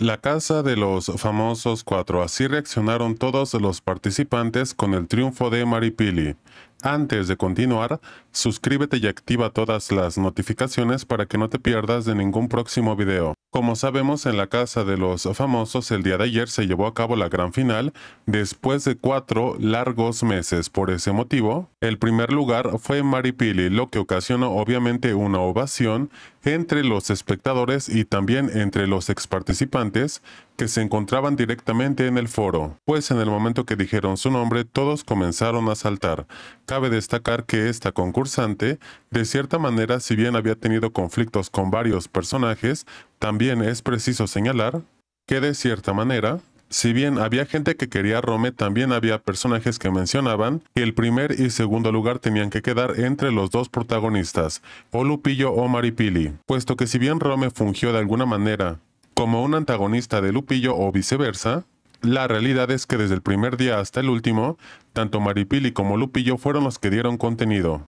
La casa de los famosos cuatro. Así reaccionaron todos los participantes con el triunfo de Maripili. Antes de continuar, suscríbete y activa todas las notificaciones para que no te pierdas de ningún próximo video. Como sabemos, en la casa de los famosos el día de ayer se llevó a cabo la gran final después de cuatro largos meses. Por ese motivo, el primer lugar fue Maripili, lo que ocasionó obviamente una ovación entre los espectadores y también entre los exparticipantes que se encontraban directamente en el foro, pues en el momento que dijeron su nombre todos comenzaron a saltar. Cabe destacar que esta concursante, de cierta manera, si bien había tenido conflictos con varios personajes, también es preciso señalar que de cierta manera, si bien había gente que quería a Rome, también había personajes que mencionaban que el primer y segundo lugar tenían que quedar entre los dos protagonistas, o Lupillo o Maripili, puesto que si bien Rome fungió de alguna manera como un antagonista de Lupillo o viceversa, la realidad es que desde el primer día hasta el último, tanto Maripili como Lupillo fueron los que dieron contenido.